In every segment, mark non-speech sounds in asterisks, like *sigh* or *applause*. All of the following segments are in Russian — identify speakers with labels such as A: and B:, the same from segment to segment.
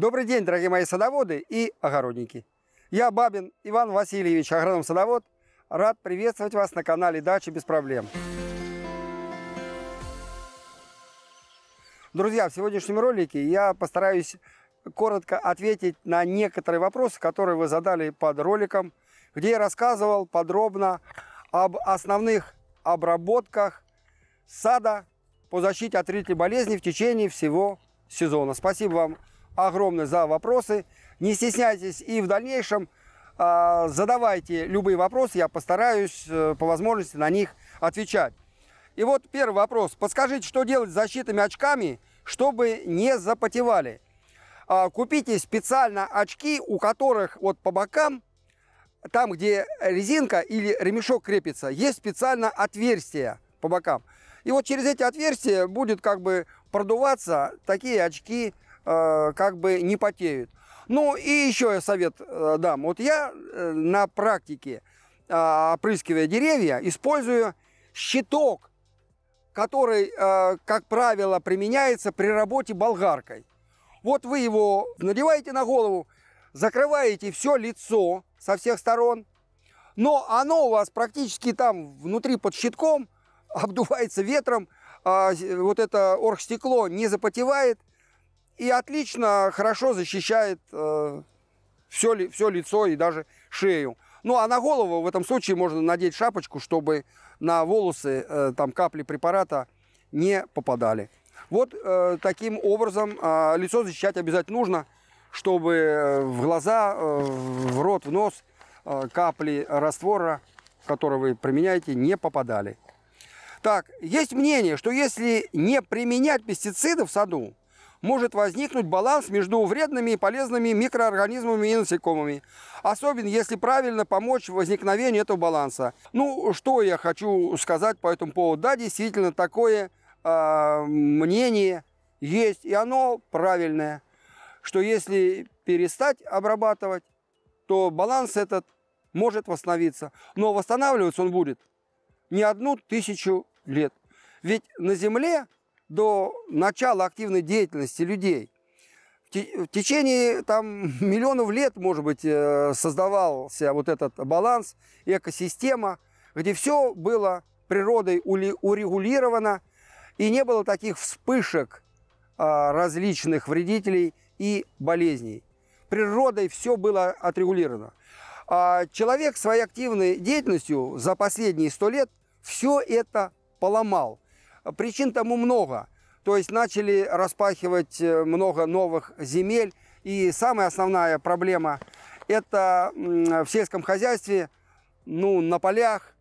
A: Добрый день, дорогие мои садоводы и огородники. Я Бабин Иван Васильевич, агроном-садовод. Рад приветствовать вас на канале «Дача без проблем». Друзья, в сегодняшнем ролике я постараюсь коротко ответить на некоторые вопросы, которые вы задали под роликом, где я рассказывал подробно об основных обработках сада по защите от вредителей болезни в течение всего сезона. Спасибо вам огромное за вопросы. Не стесняйтесь и в дальнейшем а, задавайте любые вопросы, я постараюсь э, по возможности на них отвечать. И вот первый вопрос. Подскажите, что делать с защитными очками, чтобы не запотевали? А, купите специально очки, у которых вот по бокам, там, где резинка или ремешок крепится, есть специально отверстия по бокам. И вот через эти отверстия будет как бы продуваться такие очки, Э, как бы не потеют. Ну и еще я совет э, дам. Вот я э, на практике, а, опрыскивая деревья, использую щиток, который, как правило, применяется при работе болгаркой. Вот вы его надеваете на голову, закрываете все лицо со всех сторон, но оно у вас практически там внутри под щитком *laughs* обдувается ветром, а, вот это оргстекло не запотевает, и отлично, хорошо защищает э, все, ли, все лицо и даже шею. Ну, а на голову в этом случае можно надеть шапочку, чтобы на волосы э, там капли препарата не попадали. Вот э, таким образом э, лицо защищать обязательно нужно, чтобы э, в глаза, э, в рот, в нос э, капли раствора, который вы применяете, не попадали. Так, есть мнение, что если не применять пестициды в саду, может возникнуть баланс между вредными и полезными микроорганизмами и насекомыми. Особенно, если правильно помочь возникновению этого баланса. Ну, что я хочу сказать по этому поводу? Да, действительно, такое э, мнение есть, и оно правильное, что если перестать обрабатывать, то баланс этот может восстановиться. Но восстанавливаться он будет не одну тысячу лет. Ведь на Земле до начала активной деятельности людей. В течение там, *laughs* миллионов лет, может быть, э, создавался вот этот баланс, экосистема, где все было природой урегулировано, и не было таких вспышек а, различных вредителей и болезней. Природой все было отрегулировано. А человек своей активной деятельностью за последние сто лет все это поломал – Причин тому много. То есть начали распахивать э, много новых земель. И самая основная проблема – это в сельском хозяйстве, ну, на полях,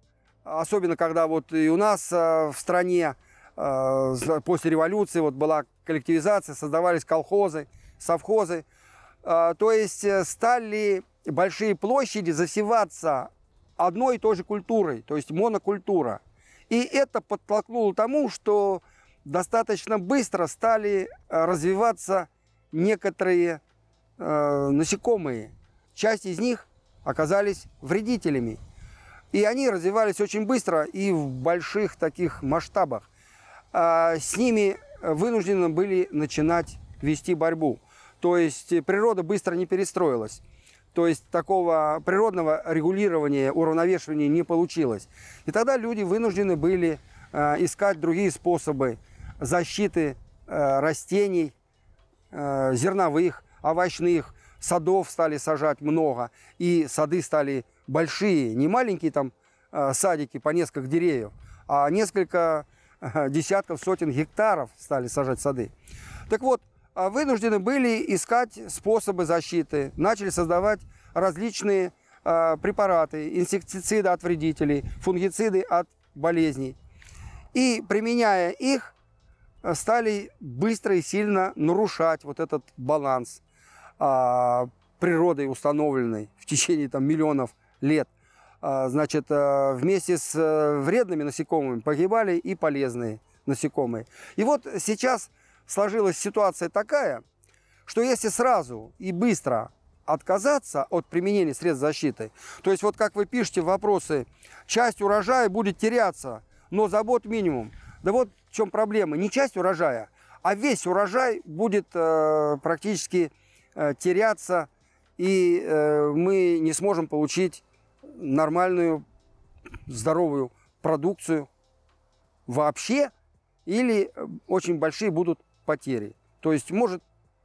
A: особенно когда вот и у нас э, в стране э, после революции вот была коллективизация, создавались колхозы, совхозы. То есть стали большие площади засеваться одной и той же культурой, то есть монокультура – и это подтолкнуло тому, что достаточно быстро стали э, развиваться некоторые э, насекомые. Часть из них оказались вредителями. И они развивались очень быстро и в больших таких масштабах. А с ними вынуждены были начинать вести борьбу. То есть э, природа быстро не перестроилась. То есть такого природного регулирования, уравновешивания не получилось. И тогда люди вынуждены были э, искать другие способы защиты э, растений, э, зерновых, овощных, садов стали сажать много, и сады стали большие, не маленькие там садики по несколько деревьев, а несколько десятков, сотен гектаров стали сажать сады. Так вот, а, вынуждены были искать способы защиты, начали создавать различные а, препараты, инсектициды от вредителей, фунгициды от болезней. И применяя их, а, стали быстро и сильно нарушать вот этот баланс природой установленной в течение там, миллионов лет. Значит, вместе с э, вредными насекомыми погибали и полезные насекомые. И вот сейчас сложилась ситуация такая, что если сразу и быстро отказаться от применения средств защиты, то есть вот как вы пишете вопросы, часть урожая будет теряться, но забот минимум. Да вот в чем проблема. Не часть урожая, а весь урожай будет э, практически э, теряться, и э, мы не сможем получить нормальную, здоровую продукцию вообще, или э, очень большие будут потери. То есть может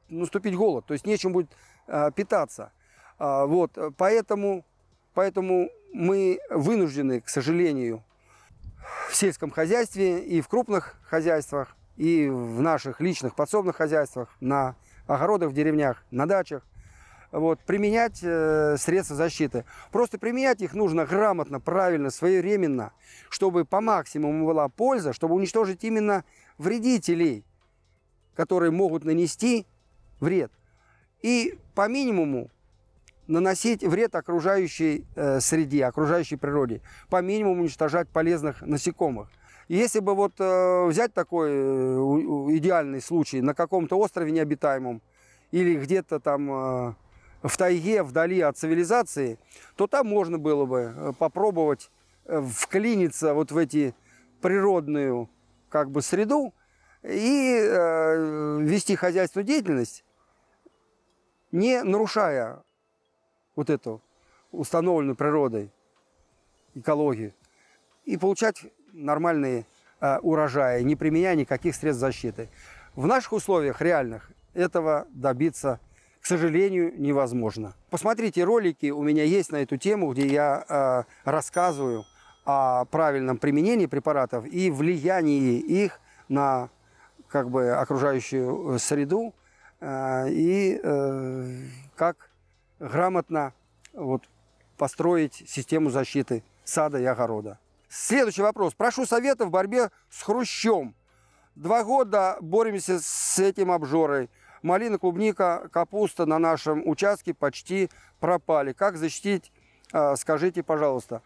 A: наступить голод, то есть нечем будет э, питаться. А, вот, э, поэтому, поэтому мы вынуждены, к сожалению, в сельском хозяйстве и в крупных хозяйствах, и в наших личных подсобных хозяйствах, на огородах, в деревнях, на дачах, вот, применять э, средства защиты. Просто применять их нужно грамотно, правильно, своевременно, чтобы по максимуму была польза, чтобы уничтожить именно вредителей – которые могут нанести вред. И по минимуму наносить вред окружающей э, среде, окружающей природе, по минимуму уничтожать полезных насекомых. Если бы вот э, взять такой э, идеальный случай на каком-то острове необитаемом или где-то там э, в тайге, вдали от цивилизации, то там можно было бы э, попробовать э, вклиниться вот в эти природную как бы среду и э, вести хозяйственную деятельность, не нарушая вот эту установленную природой экологию, и получать нормальные э, урожаи, не применяя никаких средств защиты. В наших условиях реальных этого добиться, к сожалению, невозможно. Посмотрите ролики, у меня есть на эту тему, где я э, рассказываю о правильном применении препаратов и влиянии их на как бы окружающую э, среду э, и э, как грамотно вот, построить систему защиты сада и огорода. Следующий вопрос. Прошу совета в борьбе с хрущем. Два года боремся с этим обжорой. Малина, клубника, капуста на нашем участке почти пропали. Как защитить, скажите, пожалуйста.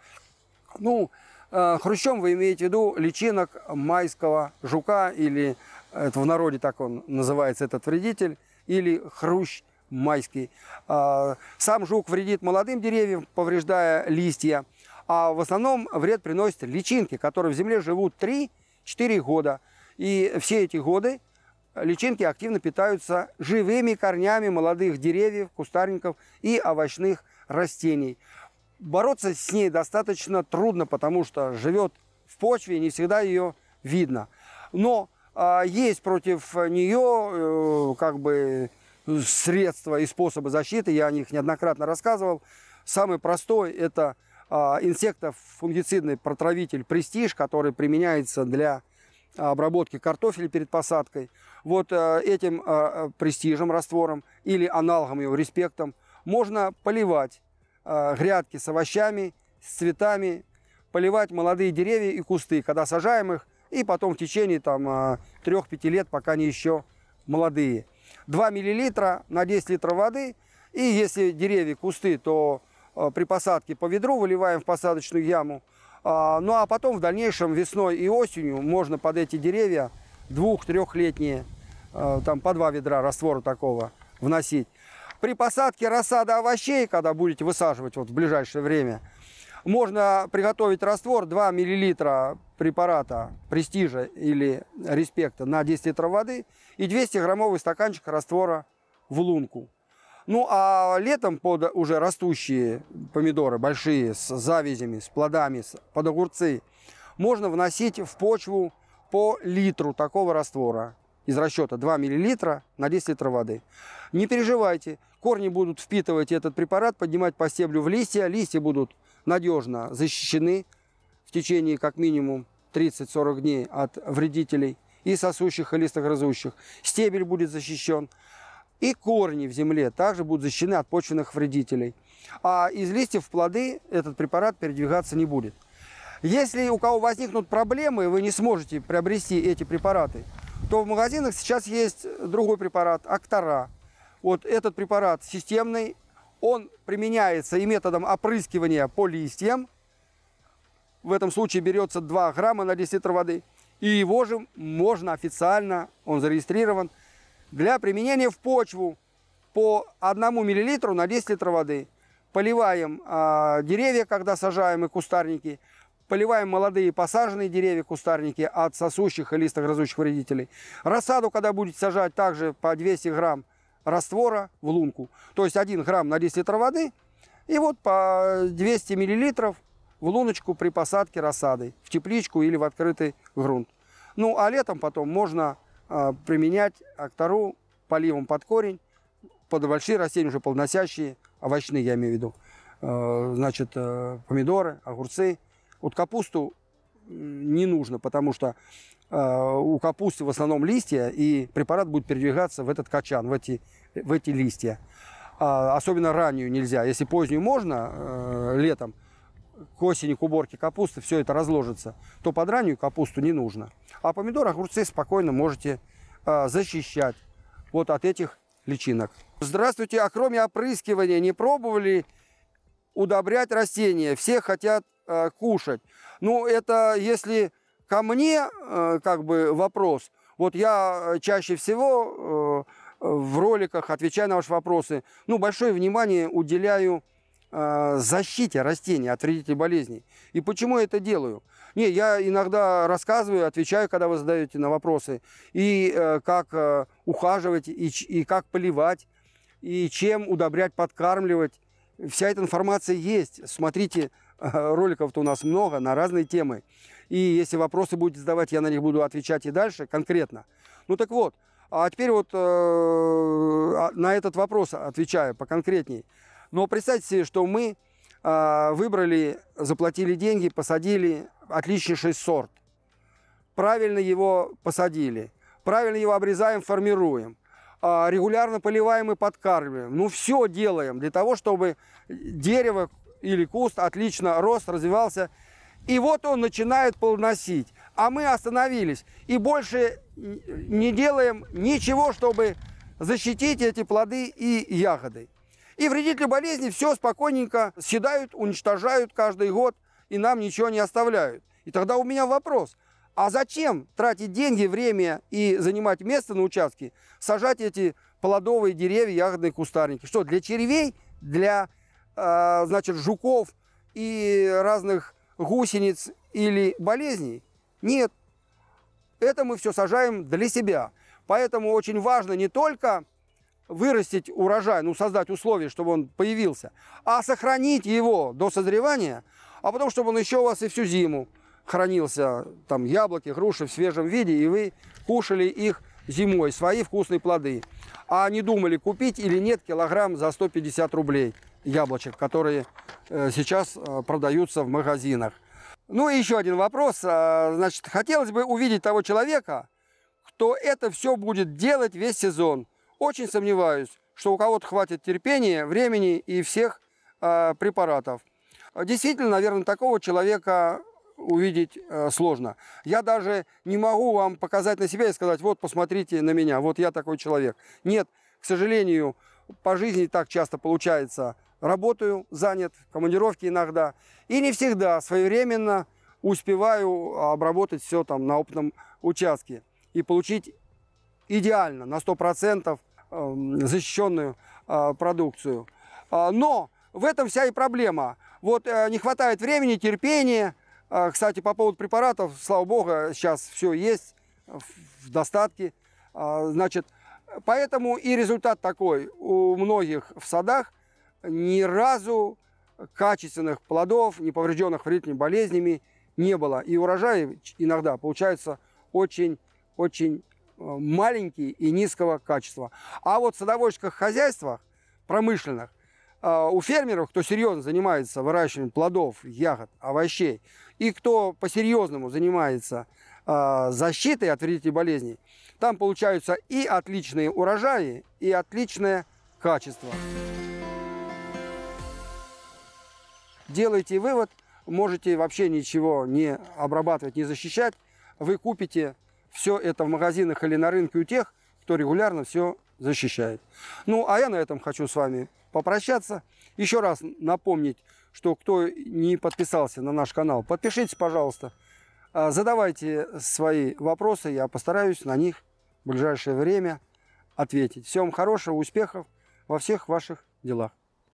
A: Ну, хрущем вы имеете в виду личинок майского жука или это в народе так он называется, этот вредитель, или хрущ майский. А, сам жук вредит молодым деревьям, повреждая листья, а в основном вред приносят личинки, которые в земле живут 3-4 года. И все эти годы личинки активно питаются живыми корнями молодых деревьев, кустарников и овощных растений. Бороться с ней достаточно трудно, потому что живет в почве не всегда ее видно. Но а есть против нее э, как бы средства и способы защиты, я о них неоднократно рассказывал. Самый простой – это а, инсектов протравитель «Престиж», который применяется для обработки картофеля перед посадкой. Вот э, этим э, «Престижем», раствором или аналогом его «Респектом» можно поливать грядки с овощами, с цветами, поливать молодые деревья и кусты. Когда сажаем их – и потом в течение там 3-5 а, лет, пока они еще молодые. 2 мл на 10 литров воды. И если деревья, кусты, то а, при посадке по ведру выливаем в посадочную яму. А, ну а потом в дальнейшем весной и осенью можно под эти деревья двух-трехлетние, там по два ведра раствора такого вносить. При посадке рассада овощей, когда будете высаживать вот в ближайшее время, можно приготовить раствор 2 мл препарата престижа или респекта на 10 литров воды и 200-граммовый стаканчик раствора в лунку. Ну а летом под уже растущие помидоры, большие, с завязями, с плодами, под огурцы, можно вносить в почву по литру такого раствора из расчета 2 мл на 10 литров воды. Не переживайте, корни будут впитывать этот препарат, поднимать по стеблю в листья, листья будут надежно защищены в течение как минимум 30-40 дней от вредителей и сосущих, и листогрызущих. Стебель будет защищен. И корни в земле также будут защищены от почвенных вредителей. А из листьев в плоды этот препарат передвигаться не будет. Если у кого возникнут проблемы, и вы не сможете приобрести эти препараты, то в магазинах сейчас есть другой препарат – Актора. Вот этот препарат системный, он применяется и методом опрыскивания по листьям. В этом случае берется 2 грамма на 10 литров воды. И его же можно официально, он зарегистрирован, для применения в почву по 1 миллилитру на 10 литров воды. Поливаем э, деревья, когда сажаем и кустарники. Поливаем молодые посаженные деревья, кустарники от сосущих и листогрызущих вредителей. Рассаду, когда будете сажать, также по 200 грамм раствора в лунку. То есть 1 грамм на 10 литров воды и вот по 200 миллилитров в луночку при посадке рассады, в тепличку или в открытый грунт. Ну а летом потом можно э, применять актору поливом под корень, под большие растения, уже плодоносящие, овощные я имею в виду, э, значит, э, помидоры, огурцы. Вот капусту не нужно, потому что э, у капусты в основном листья, и препарат будет передвигаться в этот качан, в эти в эти листья. А, особенно раннюю нельзя. Если позднюю можно э, летом, к осени, к уборке капусты все это разложится, то под раннюю капусту не нужно. А помидоры, огурцы спокойно можете э, защищать вот от этих личинок. Здравствуйте, а кроме опрыскивания не пробовали удобрять растения? Все хотят э, кушать. Ну, это если ко мне как бы вопрос. Вот я чаще всего в роликах, отвечая на ваши вопросы. Ну, большое внимание уделяю а, защите растений от вредителей болезней. И почему я это делаю? Не, я иногда рассказываю, отвечаю, когда вы задаете на вопросы, и э, как э, ухаживать, и, и как поливать, и чем удобрять, подкармливать. Вся эта информация есть. Смотрите, *laughs* роликов-то у нас много на разные темы. И если вопросы будете задавать, я на них буду отвечать и дальше конкретно. Ну так вот, а теперь вот э, а, на этот вопрос отвечаю поконкретней. Но представьте себе, что мы э, выбрали, заплатили деньги, посадили отличнейший сорт. Правильно его посадили. Правильно его обрезаем, формируем. Э, регулярно поливаем и подкармливаем. Ну, все делаем для того, чтобы дерево или куст отлично рос, развивался. И вот он начинает полносить, А мы остановились. И больше не делаем ничего, чтобы защитить эти плоды и ягоды. И вредители болезни все спокойненько съедают, уничтожают каждый год, и нам ничего не оставляют. И тогда у меня вопрос, а зачем тратить деньги, время и занимать место на участке, сажать эти плодовые деревья, ягодные кустарники? Что, для червей, для э, значит, жуков и разных гусениц или болезней? Нет, это мы все сажаем для себя. Поэтому очень важно не только вырастить урожай, ну, создать условия, чтобы он появился, а сохранить его до созревания, а потом, чтобы он еще у вас и всю зиму хранился, там, яблоки, груши в свежем виде, и вы кушали их зимой, свои вкусные плоды. А не думали, купить или нет килограмм за 150 рублей яблочек, которые э, сейчас э, продаются в магазинах. Ну и еще один вопрос. А, значит, хотелось бы увидеть того человека, кто это все будет делать весь сезон. Очень сомневаюсь, что у кого-то хватит терпения, времени и всех э, препаратов. Действительно, наверное, такого человека увидеть э, сложно. Я даже не могу вам показать на себя и сказать, вот посмотрите на меня, вот я такой человек. Нет, к сожалению, по жизни так часто получается – работаю, занят, командировки иногда. И не всегда своевременно успеваю а, обработать все там на опытном участке и получить идеально, на 100% эм, защищенную а, продукцию. А, но в этом вся и проблема. Вот э, не хватает времени, терпения. Кстати, по поводу препаратов, слава богу, сейчас все есть в достатке. Значит, поэтому и результат такой у многих в садах ни разу качественных плодов, не поврежденных вредными болезнями не было. И урожаи иногда получаются очень-очень э, маленькие и низкого качества. А вот в садоводческих хозяйствах промышленных э, у фермеров, кто серьезно занимается выращиванием плодов, ягод, овощей, и кто по-серьезному занимается э, защитой от вредителей болезней, там получаются и отличные урожаи, и отличное качество. делаете вывод, можете вообще ничего не обрабатывать, не защищать. Вы купите все это в магазинах или на рынке у тех, кто регулярно все защищает. Ну, а я на этом хочу с вами попрощаться. Еще раз напомнить, что кто не подписался на наш канал, подпишитесь, пожалуйста. А, задавайте свои вопросы, я постараюсь на них в ближайшее время ответить. Всем хорошего, успехов во всех ваших делах.